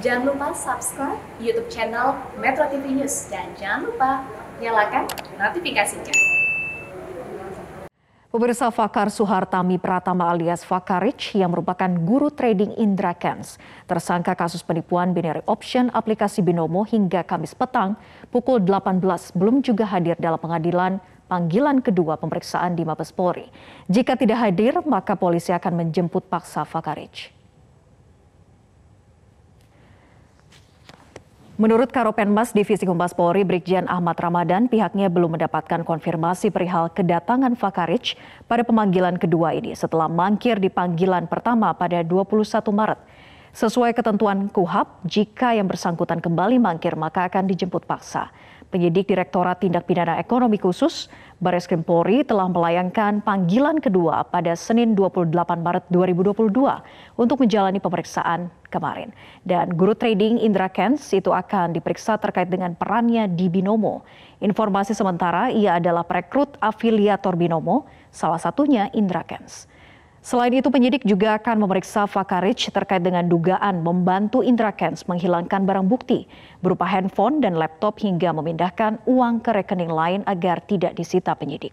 Jangan lupa subscribe YouTube channel Metro TV News dan jangan lupa nyalakan notifikasinya. Pemirsa Fakar Suhartami Pratama alias Fakarich yang merupakan guru trading Indra Kens tersangka kasus penipuan binary option aplikasi Binomo hingga Kamis petang pukul 18 belum juga hadir dalam pengadilan panggilan kedua pemeriksaan di Mabes Polri. Jika tidak hadir, maka polisi akan menjemput paksa Fakarich. Menurut Karopenmas Divisi Humas Polri Brigjen Ahmad Ramadan, pihaknya belum mendapatkan konfirmasi perihal kedatangan Fakaric pada pemanggilan kedua ini setelah mangkir di panggilan pertama pada 21 Maret. Sesuai ketentuan KUHAP, jika yang bersangkutan kembali mangkir maka akan dijemput paksa. Penyidik Direktorat Tindak Pidana Ekonomi Khusus Baris Krim Polri telah melayangkan panggilan kedua pada Senin 28 Maret 2022 untuk menjalani pemeriksaan kemarin. Dan guru trading Indra Kens itu akan diperiksa terkait dengan perannya di Binomo. Informasi sementara ia adalah perekrut afiliator Binomo, salah satunya Indra Kens. Selain itu, penyidik juga akan memeriksa Fakarich terkait dengan dugaan membantu Indra Kents menghilangkan barang bukti berupa handphone dan laptop hingga memindahkan uang ke rekening lain agar tidak disita penyidik.